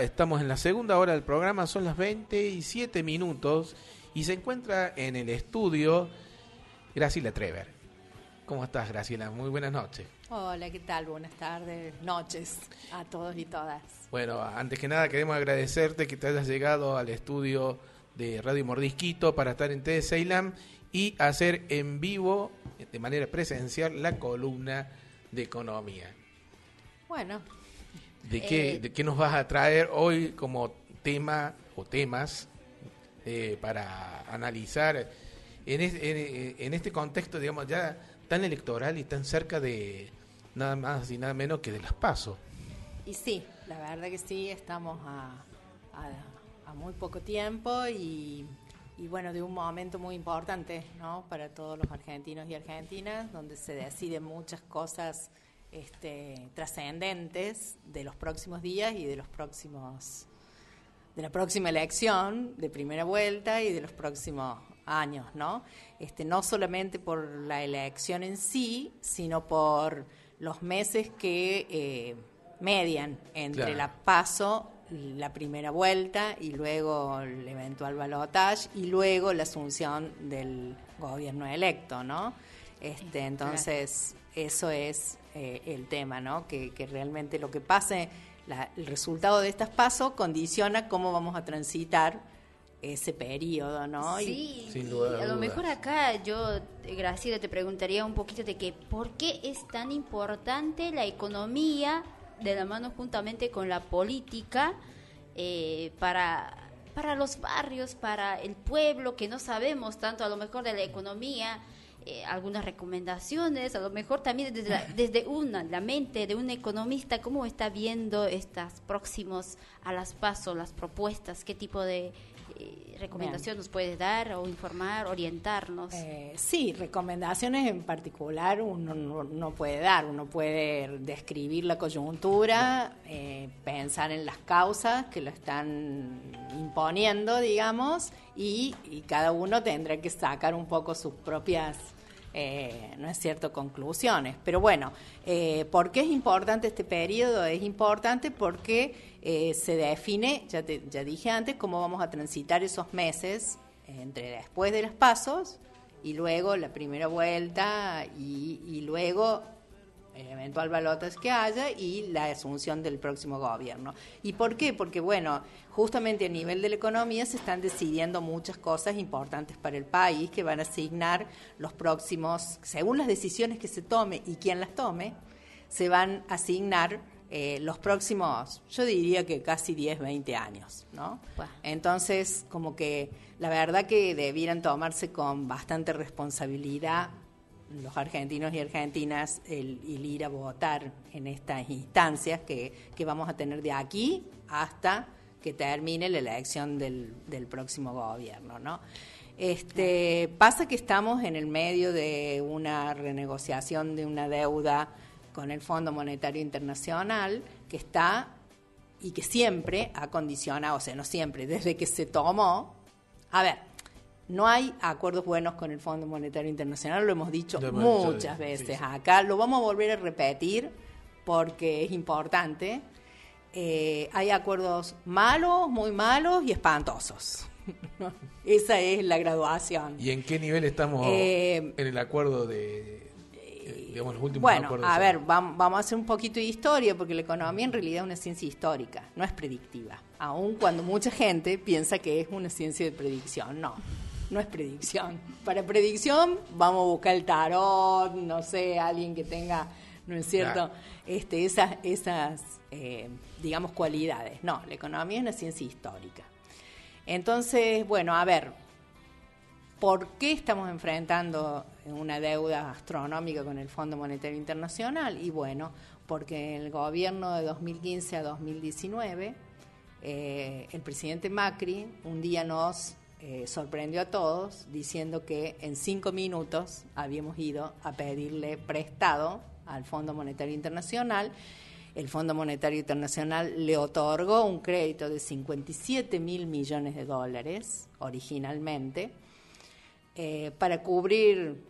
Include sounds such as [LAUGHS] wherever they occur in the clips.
Estamos en la segunda hora del programa, son las 27 minutos y se encuentra en el estudio Graciela Trever. ¿Cómo estás, Graciela? Muy buenas noches. Hola, ¿qué tal? Buenas tardes, noches a todos y todas. Bueno, antes que nada queremos agradecerte que te hayas llegado al estudio de Radio Mordisquito para estar en TD y hacer en vivo, de manera presencial, la columna de economía. Bueno, ¿De eh, qué, qué nos vas a traer hoy como tema o temas eh, para analizar en, este contexto, digamos, ya tan electoral y tan cerca de nada más y nada menos que de las pasos? Y sí, la verdad que sí, estamos a, muy poco tiempo y, y, bueno, de un momento muy importante ¿no? para todos los argentinos y argentinas, donde se deciden muchas cosas este, trascendentes de los próximos días y de los próximos de la próxima elección de primera vuelta y de los próximos años, ¿no? Este, no solamente por la elección en sí, sino por los meses que eh, median entre la paso, la primera vuelta y luego el eventual balotaje y luego la asunción del gobierno electo, ¿no? Este, entonces, eso es eh, el tema, ¿no? Que, realmente lo que pase, el resultado de estas pasos condiciona cómo vamos a transitar ese periodo, ¿no? y, a lo mejor acá yo, eh, Graciela, te preguntaría un poquito de que por qué es tan importante la economía de la mano juntamente con la política eh, para para los barrios, para el pueblo, que no sabemos tanto a lo mejor de la economía, eh, algunas recomendaciones, a lo mejor también desde, la, desde una, la mente de un economista, cómo está viendo estas próximos a las pasos, las propuestas, qué tipo de recomendaciones eh, recomendación nos puede dar o informar, orientarnos. Eh, sí, recomendaciones en particular uno no, puede dar, uno puede describir la coyuntura, pensar en las causas que lo están imponiendo, digamos, y cada uno tendrá que sacar un poco sus propias eh, no es cierto, conclusiones. Pero bueno, eh, ¿por qué es importante este periodo? Es importante porque eh, se define, ya, te, ya dije antes, cómo vamos a transitar esos meses entre después de los pasos y luego la primera vuelta y luego el eventual balotas que haya y la asunción del próximo gobierno. ¿Y por qué? Porque, bueno, justamente a nivel de la economía se están decidiendo muchas cosas importantes para el país que van a asignar los próximos, según las decisiones que se tome y quién las tome, se van a asignar eh, los próximos, yo diría que casi 10, 20 años, ¿no? Entonces, como que la verdad que debieran tomarse con bastante responsabilidad los argentinos y argentinas el, ir a votar en estas instancias que, vamos a tener de aquí hasta que termine la elección del, próximo gobierno, ¿no? Este, pasa que estamos en el medio de una renegociación de una deuda con el Fondo Monetario Internacional que está y que siempre ha condicionado, o sea, no siempre, desde que se tomó. A ver, no hay acuerdos buenos con el Fondo Monetario Internacional, lo hemos dicho muchas veces acá, lo vamos a volver a repetir porque es importante. Eh, hay acuerdos malos, muy malos y espantosos. [LAUGHS] Esa es la graduación. ¿Y en qué nivel estamos eh, en el acuerdo de, los últimos bueno, a ver, vamos a hacer un poquito de historia, porque la economía en realidad es una ciencia histórica, no es predictiva. Aun cuando mucha gente piensa que es una ciencia de predicción, no no es predicción. Para predicción vamos a buscar el tarot, no sé, alguien que tenga, ¿no es cierto? Este, esas, esas eh, digamos, cualidades. No, la economía es una ciencia histórica. Entonces, bueno, a ver, ¿por qué estamos enfrentando una deuda astronómica con el Fondo Monetario Internacional? Y bueno, porque el gobierno de 2015 a 2019 eh, el presidente Macri un día nos eh, sorprendió a todos diciendo que en cinco minutos habíamos ido a pedirle prestado al Fondo Monetario Internacional. El Fondo Monetario Internacional le otorgó un crédito de 57 mil millones de dólares originalmente eh, para cubrir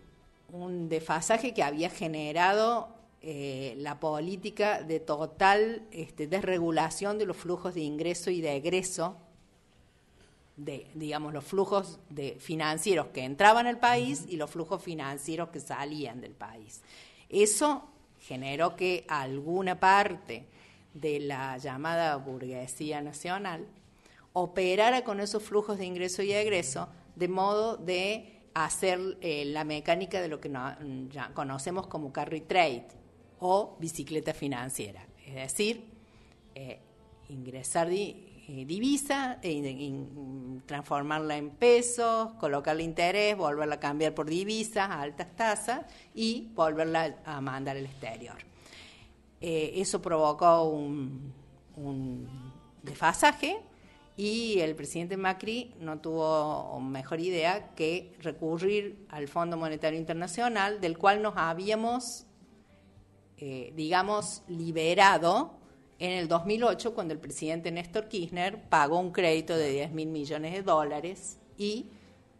un desfasaje que había generado eh, la política de total este, desregulación de los flujos de ingreso y de egreso de, digamos, los flujos de financieros que entraban al país y los flujos financieros que salían del país. Eso generó que alguna parte de la llamada burguesía nacional operara con esos flujos de ingreso y egreso de modo de hacer eh, la mecánica de lo que conocemos como carry trade o bicicleta financiera, es decir, eh, ingresar di eh, divisa, transformarla en pesos, colocarle interés, volverla a cambiar por divisas a altas tasas y volverla a mandar al exterior. Eh, eso provocó un, desfasaje y el presidente Macri no tuvo mejor idea que recurrir al Fondo Monetario Internacional del cual nos habíamos eh, digamos liberado en el 2008 cuando el presidente Néstor Kirchner pagó un crédito de 10 mil millones de dólares y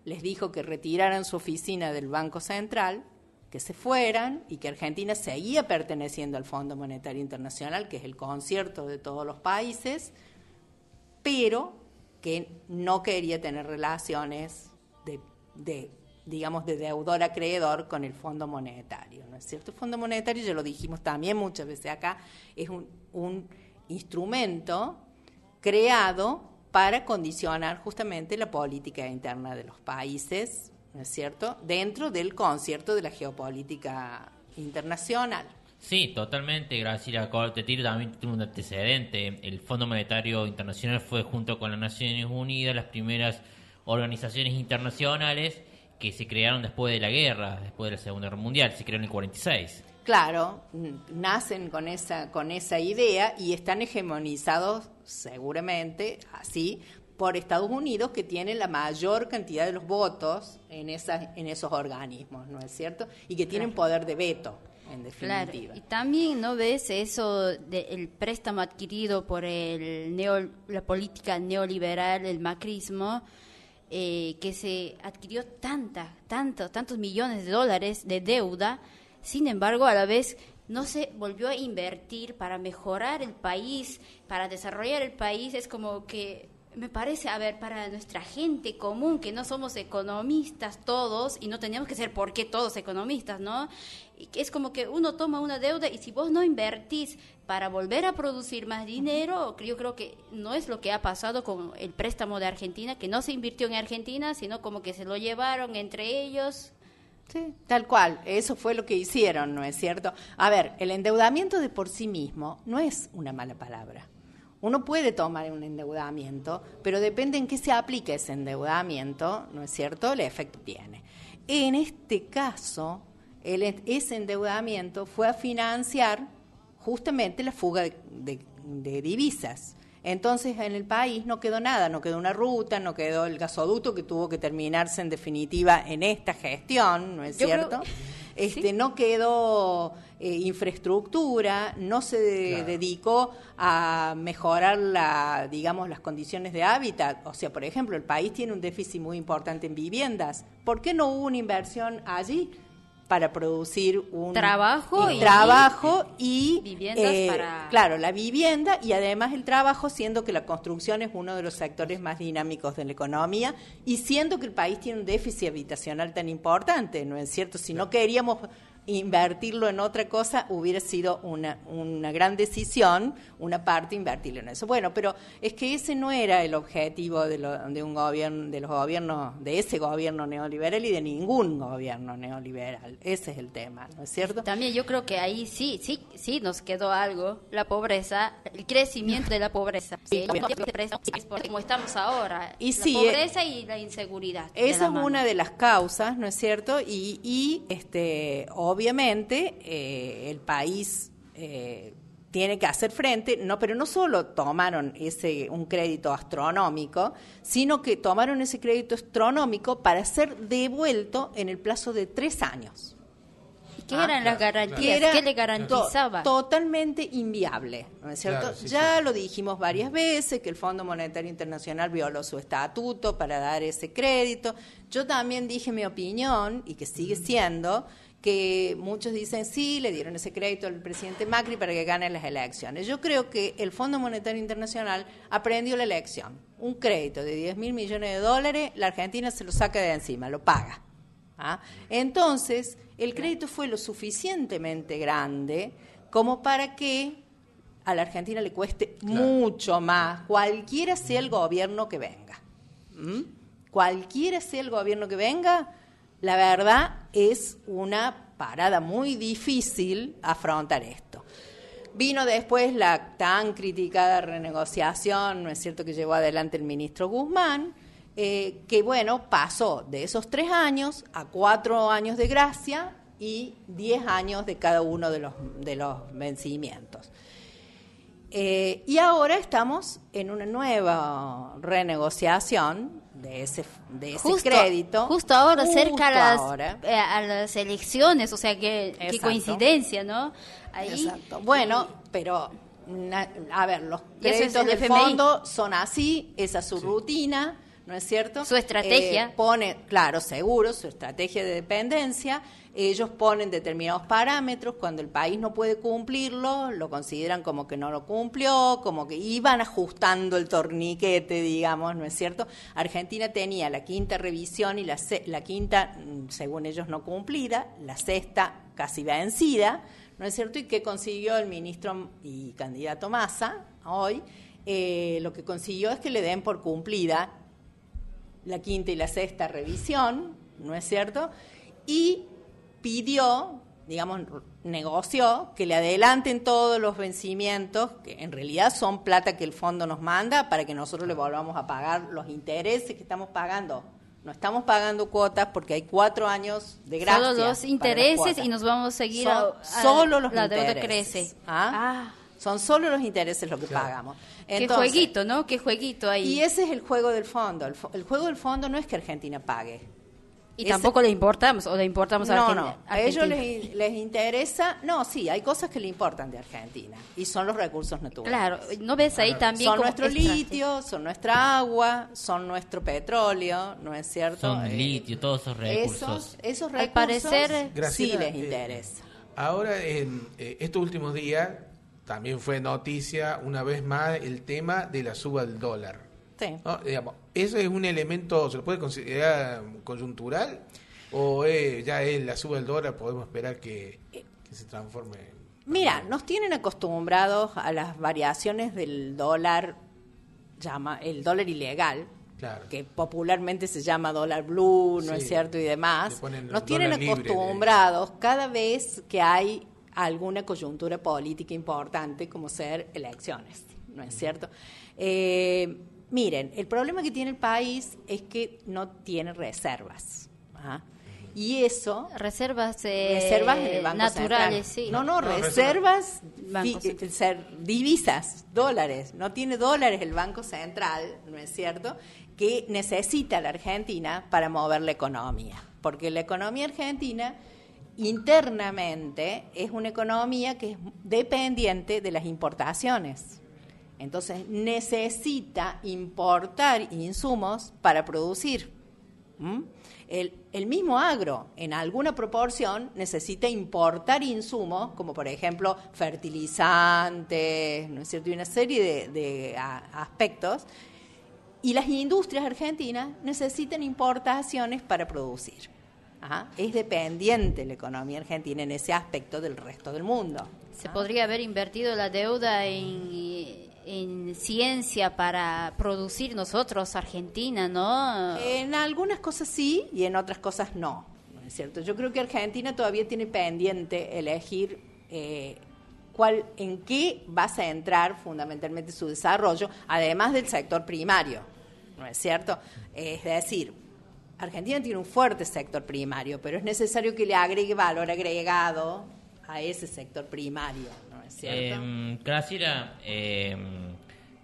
les dijo que retiraran su oficina del Banco Central, que se fueran y que Argentina seguía perteneciendo al Fondo Monetario Internacional, que es el concierto de todos los países, pero que no quería tener relaciones de digamos, de deudor a creedor con el Fondo Monetario, ¿no es cierto? El Fondo Monetario, ya lo dijimos también muchas veces acá, es un, un instrumento creado para condicionar justamente la política interna de los países, ¿no es cierto?, dentro del concierto de la geopolítica internacional. Sí, totalmente, gracias, Te tiro también tuvo un antecedente. El Fondo Monetario Internacional fue junto con las Naciones Unidas las primeras organizaciones internacionales que se crearon después de la guerra, después de la Segunda Guerra Mundial, se crearon en el 46. Claro, nacen con esa, con esa idea y están hegemonizados seguramente así por Estados Unidos, que tiene la mayor cantidad de los votos en, esas, en esos organismos, ¿no es cierto? Y que tienen poder de veto. En definitiva. Y también no ves eso del préstamo adquirido por el neo, la política neoliberal, el macrismo, eh, que se adquirió tanta, tantos, tantos millones de dólares de deuda, sin embargo, a la vez no se volvió a invertir para mejorar el país, para desarrollar el país, es como que me parece, a ver, para nuestra gente común, que no somos economistas todos, y no tenemos que ser porque todos economistas, ¿no? Es como que uno toma una deuda y si vos no invertís para volver a producir más dinero, yo creo que no es lo que ha pasado con el préstamo de Argentina, que no se invirtió en Argentina, sino como que se lo llevaron entre ellos, Sí, tal cual, eso fue lo que hicieron, ¿no es cierto? A ver, el endeudamiento de por sí mismo no es una mala palabra. Uno puede tomar un endeudamiento, pero depende en qué se aplique ese endeudamiento, ¿no es cierto? El efecto tiene. En este caso, e-, ese endeudamiento fue a financiar justamente la fuga de, divisas. Entonces en el país no quedó nada, no quedó una ruta, no quedó el gasoducto que tuvo que terminarse en definitiva en esta gestión, ¿no es cierto? Este, No quedó eh, infraestructura, no se dedicó a mejorar la, digamos, las condiciones de hábitat. O sea, por ejemplo, el país tiene un déficit muy importante en viviendas. ¿Por qué no hubo una inversión allí? para producir un trabajo y, viviendas eh, claro la vivienda y además el trabajo siendo que la construcción es uno de los sectores más dinámicos de la economía y siendo que el país tiene un déficit habitacional tan importante no es cierto si no queríamos invertirlo en otra cosa hubiera sido una, gran decisión, una parte invertirlo en eso. Bueno, pero es que ese no era el objetivo de, un gobierno, de los gobiernos, de ese gobierno neoliberal y de ningún gobierno neoliberal. Ese es el tema, ¿no es cierto? También yo creo que ahí sí, sí, sí nos quedó algo, la pobreza, el crecimiento de la pobreza. como estamos ahora. la pobreza eh, y la inseguridad. Esa es una de las causas, ¿no es cierto? Y, este, obviamente eh, el país eh, tiene que hacer frente, no, pero no solo tomaron ese un crédito astronómico, sino que tomaron ese crédito astronómico para ser devuelto en el plazo de tres años. qué eran ah, las garantías? ¿Qué le garantizaba? totalmente inviable, ¿no es cierto? ya lo dijimos varias veces que el Fondo Monetario Internacional violó su estatuto para dar ese crédito. Yo también dije mi opinión y que sigue siendo que muchos dicen sí, le dieron ese crédito al presidente Macri para que gane las elecciones. Yo creo que el Fondo Monetario Internacional aprendió la elección. Un crédito de 10 mil millones de dólares, la Argentina se lo saca de encima, lo paga. ¿ah? Entonces, el crédito fue lo suficientemente grande como para que a la Argentina le cueste mucho más, cualquiera sea el gobierno que venga. Cualquiera sea el gobierno que venga, la verdad es una parada muy difícil afrontar esto. Vino después la tan criticada renegociación, ¿no es cierto?, que llevó adelante el ministro Guzmán, eh, que bueno, pasó de esos tres años a cuatro años de gracia y diez años de cada uno de los, vencimientos. Eh, y ahora estamos en una nueva renegociación de ese, de ese crédito. Justo ahora, cerca a las, eh, a las elecciones, o sea, que, qué coincidencia, ¿no? Exacto. Bueno, pero a ver, los créditos de fondo son así, esa es su rutina, ¿no es cierto? Su estrategia. Eh, pone, claro, seguro, su estrategia de dependencia ellos ponen determinados parámetros, cuando el país no puede cumplirlo, lo consideran como que no lo cumplió, como que iban ajustando el torniquete, digamos, ¿no es cierto? Argentina tenía la quinta revisión y la, quinta, mm, según ellos, no cumplida, la sexta casi vencida, ¿no es cierto? Y qué consiguió el ministro y candidato Massa hoy, eh, lo que consiguió es que le den por cumplida la quinta y la sexta revisión, ¿no es cierto? Y pidió, digamos, negoció que le adelanten todos los vencimientos, que en realidad son plata que el fondo nos manda para que nosotros le volvamos a pagar los intereses que estamos pagando. No estamos pagando cuotas porque hay cuatro años de gracia. Solo los intereses y nos vamos a seguir. a, solo los la intereses. crece. ¿ah? ¿Ah? Son solo los intereses lo que pagamos. Qué jueguito, ¿no? Qué jueguito ahí. Y ese es el juego del fondo. el juego del fondo no es que Argentina pague y tampoco le importamos o le importamos a Argentina. No, a ellos les, les, interesa. No, sí, hay cosas que le importan de Argentina y son los recursos naturales. Claro, no ves ahí también. Son nuestro litio, son nuestra agua, son nuestro petróleo, ¿no es cierto? Son eh, litio, todos esos recursos. Esos, recursos Al parecer, sí les eh, interesa. ahora, en eh, estos últimos días, también fue noticia una vez más el tema de la suba del dólar. Sí. Digamos, ¿Eso es un elemento, se lo puede considerar coyuntural? ¿O ya es la suba del dólar, podemos esperar que, se transforme? Mira, nos tienen acostumbrados a las variaciones del dólar, llama el dólar ilegal, que popularmente se llama dólar blue, ¿no es cierto? Y demás, nos tienen acostumbrados cada vez que hay alguna coyuntura política importante como ser elecciones, ¿no es cierto? Eh, Miren, el problema que tiene el país es que no tiene reservas. ¿ah? Y eso. Reservas, eh, reservas naturales, sí. No, no, reservas, reservas divisas, dólares. No tiene dólares el Banco Central, ¿no es cierto? Que necesita la Argentina para mover la economía. Porque la economía argentina internamente es una economía que es dependiente de las importaciones. Entonces necesita importar insumos para producir. El, mismo agro, en alguna proporción, necesita importar insumos, como por ejemplo fertilizantes, ¿no es cierto? una serie de, aspectos. Y las industrias argentinas necesitan importaciones para producir. ¿ah? Es dependiente la economía argentina en ese aspecto del resto del mundo. ¿Se ¿ah? podría haber invertido la deuda en en ciencia para producir nosotros, Argentina, ¿no? En algunas cosas sí y en otras cosas no, ¿no es cierto? Yo creo que Argentina todavía tiene pendiente elegir eh, cuál, en qué va a entrar fundamentalmente su desarrollo, además del sector primario, ¿no es cierto? Es decir, Argentina tiene un fuerte sector primario, pero es necesario que le agregue valor agregado a ese sector primario, eh, Graciela, em,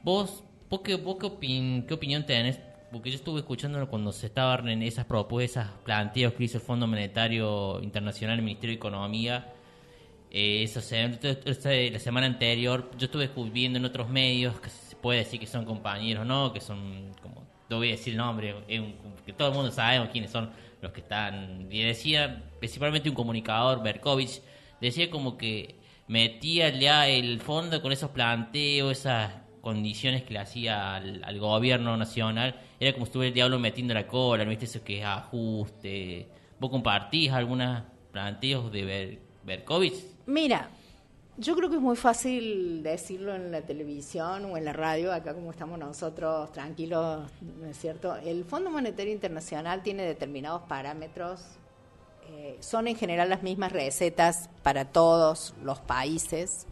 vos, qué, qué, opinión tenés? Porque yo estuve escuchándolo cuando se estaban en esas propuestas, planteos que hizo el Fondo Monetario Internacional, el Ministerio de Economía. Eh, la semana anterior yo estuve viendo en otros medios que se puede decir que son compañeros, ¿no? Que son, como, no voy a decir el nombre, que todo el mundo sabemos quiénes son los que están. Y decía, principalmente un comunicador, Berkovich, decía como que metía ya el fondo con esos planteos, esas condiciones que le hacía al, gobierno nacional, era como si el diablo metiendo la cola, ¿no viste? Eso que es ajuste. ¿Vos compartís algunos planteos de ver COVID? Mira, yo creo que es muy fácil decirlo en la televisión o en la radio, acá como estamos nosotros tranquilos, ¿no es cierto? El Fondo Monetario Internacional tiene determinados parámetros eh, son en general las mismas recetas para todos los países.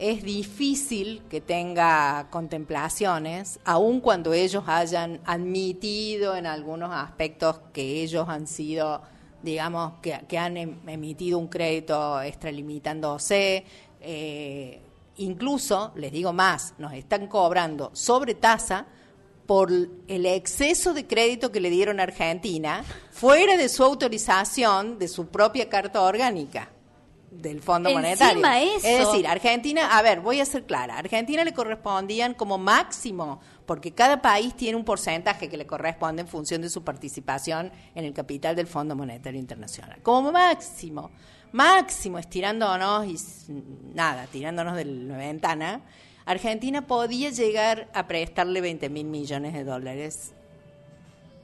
Es difícil que tenga contemplaciones, aun cuando ellos hayan admitido en algunos aspectos que ellos han sido, digamos, que, han em, emitido un crédito extralimitándose. Eh, incluso, les digo más, nos están cobrando sobre tasa por el exceso de crédito que le dieron a Argentina, fuera de su autorización, de su propia carta orgánica del Fondo Monetario. Eso. Es decir, Argentina, a ver, voy a ser clara, Argentina le correspondían como máximo, porque cada país tiene un porcentaje que le corresponde en función de su participación en el capital del Fondo Monetario Internacional. Como máximo, máximo estirándonos y nada, tirándonos de la ventana, Argentina podía llegar a prestarle 20 mil millones de dólares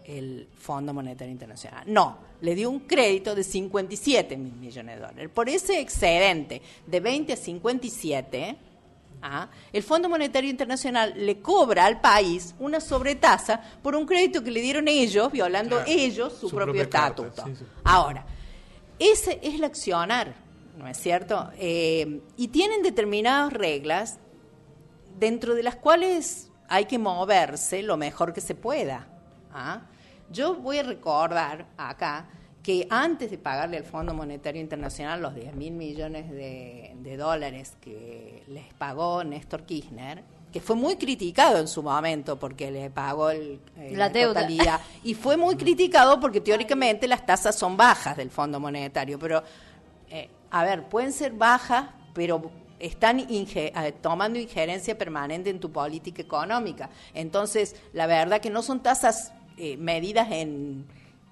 el Fondo Monetario Internacional. No, le dio un crédito de 57 mil millones de dólares. Por ese excedente de 20 a 57, ¿ah? el Fondo Monetario Internacional le cobra al país una sobretasa por un crédito que le dieron ellos, violando ellos su, propio estatuto. Ahora, ese es el accionar, ¿no es cierto? Eh, y tienen determinadas reglas dentro de las cuales hay que moverse lo mejor que se pueda. ¿ah? Yo voy a recordar acá que antes de pagarle al Fondo Monetario Internacional los 10 mil millones de, dólares que les pagó Néstor Kirchner, que fue muy criticado en su momento porque le pagó eh, la, deuda. y fue muy criticado porque teóricamente las tasas son bajas del Fondo Monetario, pero eh, a ver, pueden ser bajas, pero están eh, tomando injerencia permanente en tu política económica. Entonces, la verdad que no son tasas eh, medidas en,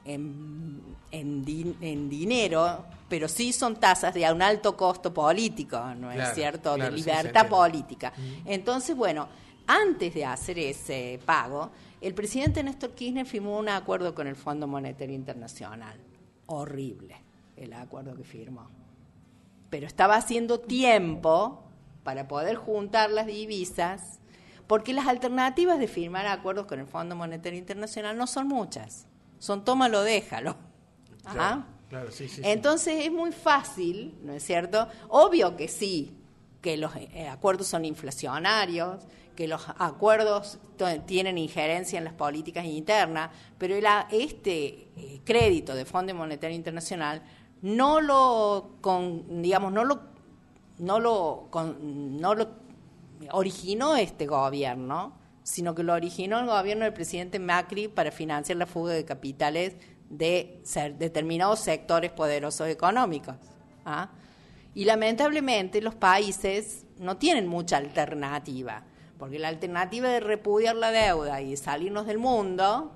en, en, dinero, pero sí son tasas de un alto costo político, ¿no es cierto? de libertad política. Entonces, bueno, antes de hacer ese pago, el presidente Néstor Kirchner firmó un acuerdo con el Fondo Monetario Internacional. Horrible el acuerdo que firmó pero estaba haciendo tiempo para poder juntar las divisas, porque las alternativas de firmar acuerdos con el Fondo Monetario Internacional no son muchas, son tómalo, déjalo. ¿Ah? Entonces es muy fácil, ¿no es cierto? Obvio que sí, que los eh, eh, acuerdos son inflacionarios, que los acuerdos tienen injerencia en las políticas internas, pero el, este eh, crédito de Fondo Monetario Internacional no lo digamos, no lo no lo no lo originó este gobierno, sino que lo originó el gobierno del presidente Macri para financiar la fuga de capitales de determinados sectores poderosos económicos. ¿ah? Y lamentablemente los países no tienen mucha alternativa, porque la alternativa de repudiar la deuda y salirnos del mundo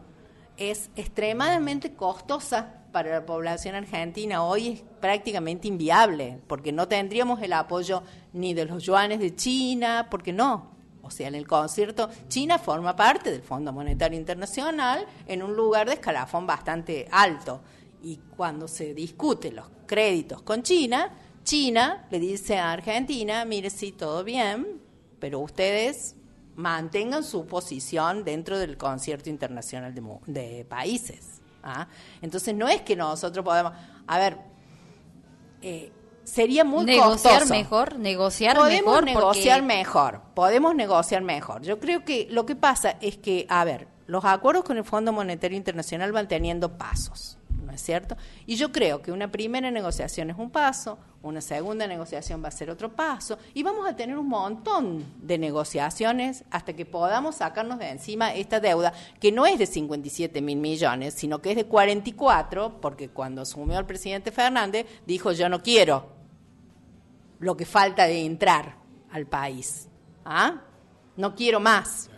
es extremadamente costosa para la población argentina hoy es prácticamente inviable, porque no tendríamos el apoyo ni de los yuanes de China, porque no. O sea, en el concierto, China forma parte del Fondo Monetario Internacional en un lugar de escalafón bastante alto. Y cuando se discuten los créditos con China, China le dice a Argentina, mire, sí, todo bien, pero ustedes mantengan su posición dentro del concierto internacional de, de países. ¿ah? Entonces no es que nosotros podamos, a ver, eh, sería muy negociar mejor negociar mejor negociar mejor podemos negociar mejor yo creo que lo que pasa es que a ver los acuerdos con el Fondo Monetario Internacional van teniendo pasos es cierto? Y yo creo que una primera negociación es un paso, una segunda negociación va a ser otro paso, y vamos a tener un montón de negociaciones hasta que podamos sacarnos de encima esta deuda, que no es de 57 mil millones, sino que es de 44, porque cuando asumió el presidente Fernández dijo yo no quiero lo que falta de entrar al país, ¿ah? No quiero más.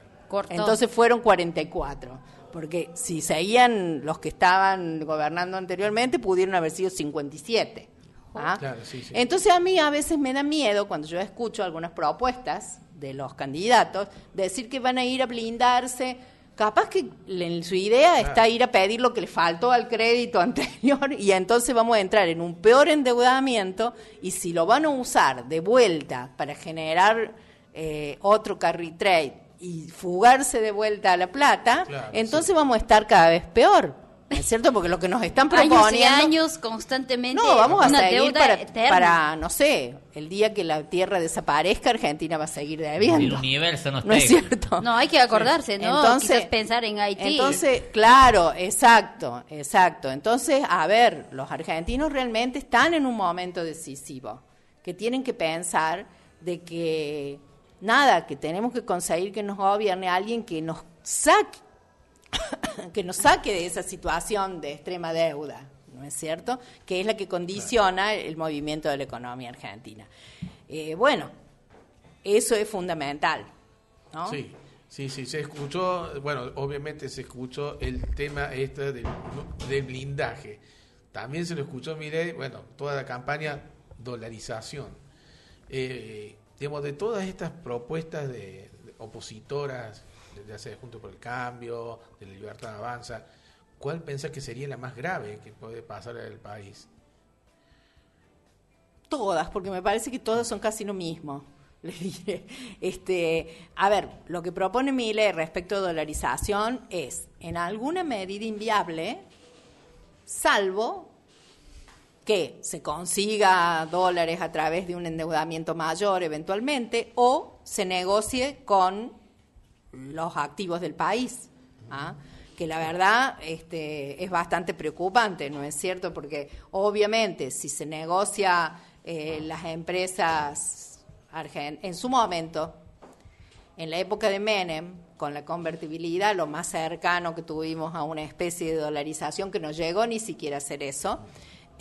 Entonces fueron 44 porque si seguían los que estaban gobernando anteriormente, pudieron haber sido 57. ¿ah? Entonces a mí a veces me da miedo cuando yo escucho algunas propuestas de los candidatos, decir que van a ir a blindarse. Capaz que en su idea está ir a pedir lo que le faltó al crédito [LAUGHS] anterior y entonces vamos a entrar en un peor endeudamiento y si lo van a usar de vuelta para generar eh, otro carry trade y fugarse de vuelta a La Plata, entonces vamos a estar cada vez peor. ¿Es cierto? Porque lo que nos están proponiendo... Años, constantemente... No, vamos a seguir para, no sé, el día que la Tierra desaparezca, Argentina va a seguir debiendo. El universo [LAUGHS] ¿No es cierto? No, hay que acordarse, ¿no? Entonces, pensar en Haití. Entonces, claro, exacto, exacto. Entonces, a ver, los argentinos realmente están en un momento decisivo, que tienen que pensar de que nada, que tenemos que conseguir que nos gobierne alguien que nos saque, [COUGHS] que nos saque de esa situación de extrema deuda, ¿no es cierto? Que es la que condiciona el movimiento de la economía argentina. Eh, bueno, eso es fundamental, Sí. Sí, sí, se escuchó, bueno, obviamente se escuchó el tema este del, blindaje. También se lo escuchó, mire, bueno, toda la campaña dolarización. Eh, digamos, de todas estas propuestas de, opositoras, ya sea Junto por el Cambio, de la Libertad Avanza, ¿cuál pensás que sería la más grave que puede pasar en el país? Todas, porque me parece que todas son casi lo mismo. [LAUGHS] Les dije. Este, a ver, lo que propone Mile respecto a dolarización es, en alguna medida, inviable, salvo que se consiga dólares a través de un endeudamiento mayor eventualmente o se negocie con los activos del país. ¿ah? que la verdad este, es bastante preocupante, ¿no es cierto? Porque obviamente si se negocia eh, las empresas en su momento, en la época de Menem, con la convertibilidad, lo más cercano que tuvimos a una especie de dolarización que no llegó ni siquiera a ser eso,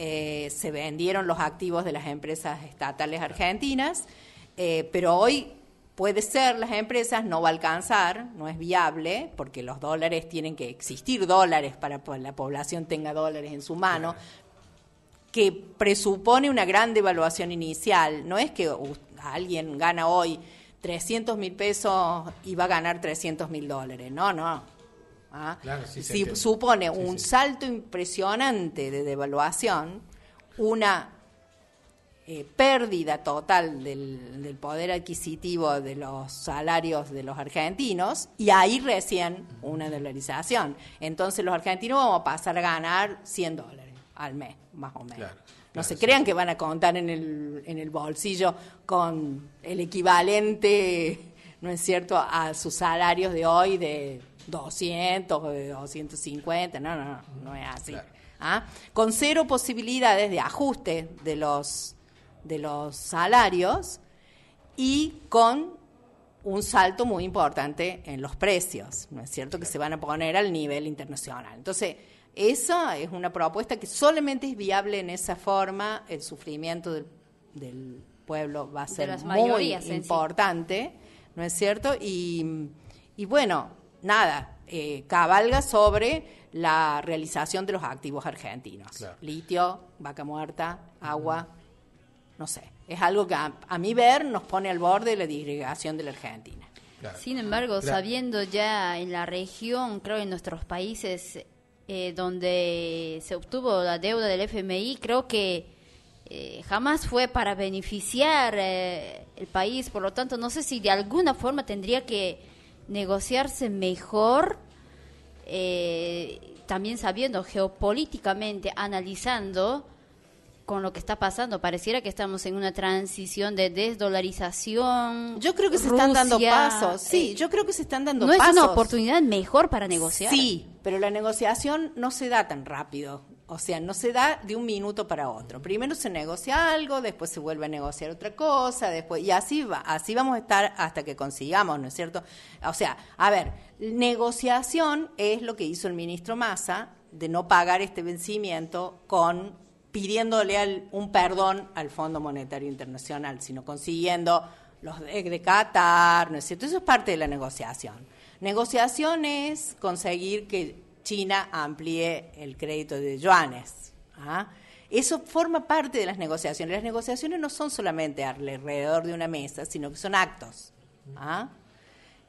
eh, se vendieron los activos de las empresas estatales argentinas, eh, pero hoy puede ser las empresas, no va a alcanzar, no es viable, porque los dólares tienen que existir dólares para que la población tenga dólares en su mano, que presupone una gran devaluación inicial. No es que alguien gana hoy 300 mil pesos y va a ganar 300 mil dólares, no, no ¿ah? si supone un salto impresionante de devaluación, una eh, pérdida total del, poder adquisitivo de los salarios de los argentinos y ahí recién una dolarización. Entonces los argentinos vamos a pasar a ganar 100 dólares al mes, más o menos. no se crean que van a contar en el, en el bolsillo con el equivalente, ¿no es cierto?, a sus salarios de hoy de 200, 250, no, no, no, no es así. ¿Ah? Con cero posibilidades de ajuste de los, de los salarios y con un salto muy importante en los precios, ¿no es cierto? Que se van a poner al nivel internacional. Entonces, esa es una propuesta que solamente es viable en esa forma, el sufrimiento del, del pueblo va a ser muy importante, ¿no es cierto? Y, y bueno, nada, eh, cabalga sobre la realización de los activos argentinos. Litio, vaca muerta, agua, no sé. Es algo que a, mi ver nos pone al borde de la disgregación de la Argentina. Sin embargo, sabiendo ya en la región, creo en nuestros países eh, donde se obtuvo la deuda del FMI, creo que eh, jamás fue para beneficiar el país. Por lo tanto, no sé si de alguna forma tendría que negociarse mejor, eh, también sabiendo geopolíticamente, analizando con lo que está pasando. Pareciera que estamos en una transición de desdolarización. Yo creo que se están dando pasos. Sí, eh, yo creo que se están dando pasos. ¿No es una oportunidad mejor para negociar? Sí, pero la negociación no se da tan rápido. O sea, no se da de un minuto para otro. Primero se negocia algo, después se vuelve a negociar otra cosa, después y así va, así vamos a estar hasta que consigamos, ¿no es cierto? O sea, a ver, negociación es lo que hizo el ministro Massa de no pagar este vencimiento con pidiéndole un perdón al Fondo Monetario Internacional, sino consiguiendo los de, de Qatar, ¿no es cierto? Eso es parte de la negociación. Negociación es conseguir que China amplíe el crédito de yuanes. ¿ah? Eso forma parte de las negociaciones. Las negociaciones no son solamente alrededor de una mesa, sino que son actos. ¿ah?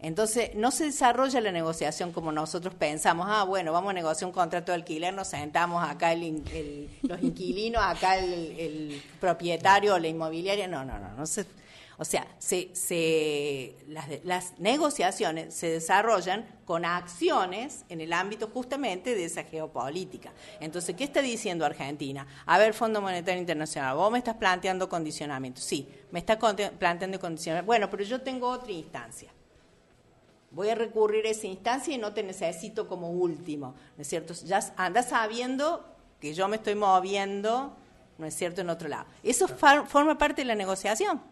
Entonces, no se desarrolla la negociación como nosotros pensamos, ah, bueno, vamos a negociar un contrato de alquiler, nos sentamos acá el, los inquilinos, acá el, propietario o la inmobiliaria. No, no, no, no se o sea, se, las, negociaciones se desarrollan con acciones en el ámbito justamente de esa geopolítica. Entonces, ¿qué está diciendo Argentina? A ver, Fondo Monetario Internacional, vos me estás planteando condicionamientos. Sí, me estás planteando condicionamientos. Bueno, pero yo tengo otra instancia voy a recurrir a esa instancia y no te necesito como último, ¿no es cierto? Ya andas sabiendo que yo me estoy moviendo, ¿no es cierto?, en otro lado. Eso forma parte de la negociación.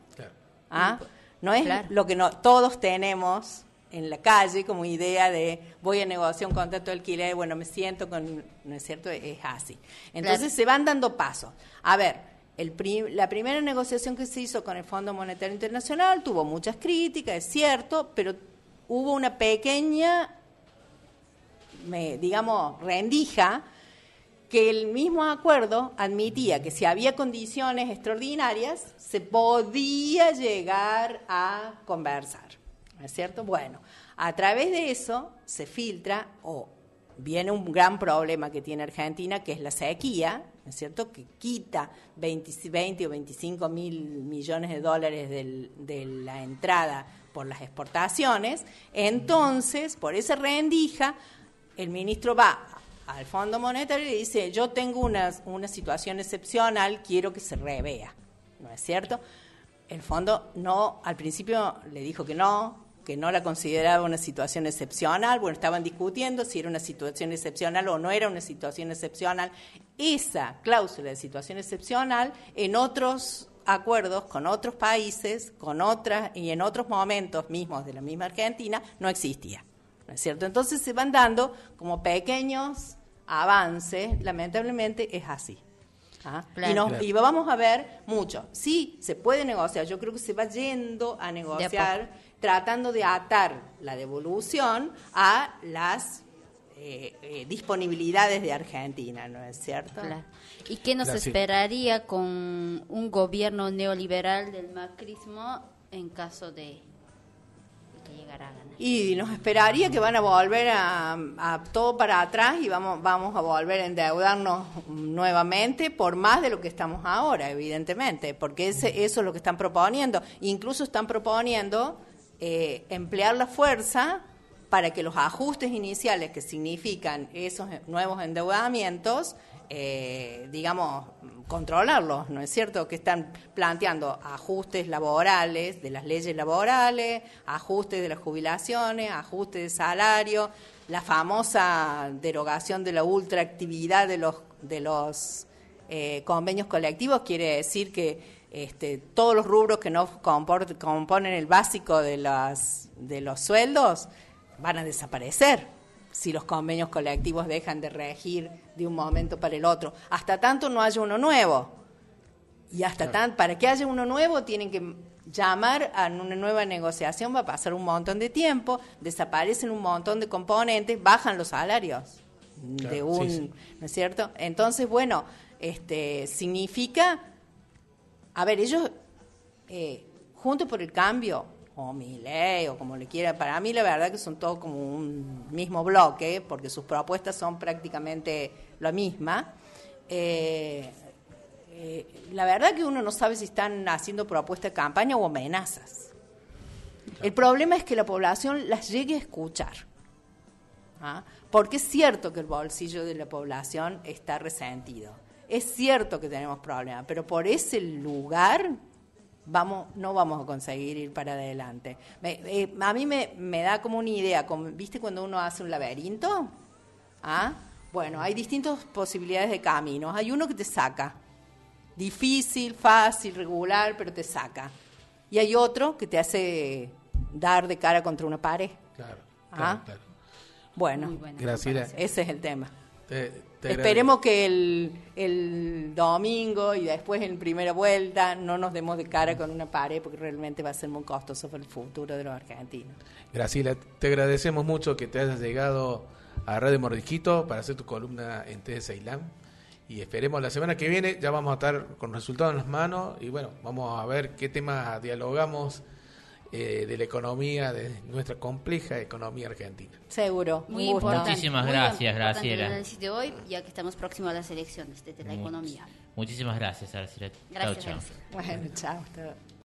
¿ah? No es lo que no, todos tenemos en la calle como idea de voy a negociar un contrato de alquiler, bueno, me siento con... No es cierto, es así. Entonces se van dando pasos. A ver, la primera negociación que se hizo con el Fondo Monetario Internacional tuvo muchas críticas, es cierto, pero hubo una pequeña, me, digamos, rendija que el mismo acuerdo admitía que si había condiciones extraordinarias, se podía llegar a conversar. es cierto? Bueno, a través de eso se filtra o viene un gran problema que tiene Argentina, que es la sequía, ¿no es cierto? Que quita 20, o 25 mil millones de dólares de la entrada por las exportaciones. Entonces, por esa rendija, el ministro va al Fondo Monetario y dice, yo tengo una, una situación excepcional, quiero que se revea. ¿No es cierto? El fondo no, al principio le dijo que no, que no la consideraba una situación excepcional, bueno, estaban discutiendo si era una situación excepcional o no era una situación excepcional. Esa cláusula de situación excepcional en otros acuerdos con otros países, con otras y en otros momentos mismos de la misma Argentina no existía. ¿No es cierto? Entonces se van dando como pequeños avance, lamentablemente es así. Ah, y, nos, vamos a ver mucho. Sí, se puede negociar. Yo creo que se va yendo a negociar, tratando de atar la devolución a las eh, eh, disponibilidades de Argentina, ¿no es cierto? ¿Y qué nos esperaría con un gobierno neoliberal del macrismo en caso de y nos esperaría que van a volver a, todo para atrás y vamos, vamos a volver a endeudarnos nuevamente por más de lo que estamos ahora, evidentemente, porque ese, eso es lo que están proponiendo. Incluso están proponiendo eh, emplear la fuerza para que los ajustes iniciales que significan esos nuevos endeudamientos eh, digamos, controlarlos, ¿no es cierto? Que están planteando ajustes laborales, de las leyes laborales, ajustes de las jubilaciones, ajustes de salario, la famosa derogación de la ultraactividad de los, de los eh, convenios colectivos, quiere decir que este, todos los rubros que no componen el básico de, de los sueldos van a desaparecer si los convenios colectivos dejan de regir de un momento para el otro. Hasta tanto no haya uno nuevo. Y hasta tanto, para que haya uno nuevo, tienen que llamar a una nueva negociación, va a pasar un montón de tiempo, desaparecen un montón de componentes, bajan los salarios de un, ¿no es cierto? Entonces, bueno, este significa, a ver, ellos, eh, junto por el cambio, o mi ley, o como le quiera. Para mí la verdad que son todos como un mismo bloque, porque sus propuestas son prácticamente la misma. Eh, eh, la verdad que uno no sabe si están haciendo propuestas de campaña o amenazas. El problema es que la población las llegue a escuchar. ¿ah? Porque es cierto que el bolsillo de la población está resentido. Es cierto que tenemos problemas, pero por ese lugar vamos, no vamos a conseguir ir para adelante. Eh, a mí me, me, da como una idea, ¿viste cuando uno hace un laberinto? ¿Ah? Bueno, hay distintas posibilidades de caminos. Hay uno que te saca, difícil, fácil, regular, pero te saca. Y hay otro que te hace dar de cara contra una pared. Claro. ¿Ah? Bueno, gracias ese es el tema. Esperemos que el, domingo y después en primera vuelta no nos demos de cara con una pared porque realmente va a ser muy costoso para el futuro de los argentinos. Graciela, te agradecemos mucho que te hayas llegado a Radio Mordijito para hacer tu columna en de Ceilán y esperemos la semana que viene ya vamos a estar con resultados en las manos y bueno, vamos a ver qué temas dialogamos eh, de la economía, de nuestra compleja economía argentina. Seguro. Muy importante. Muchísimas gracias, Muy Graciela. por el hoy, ya que estamos próximos a las elecciones de la economía. Muchísimas gracias, Graciela. Gracias, chau, Bueno, chao.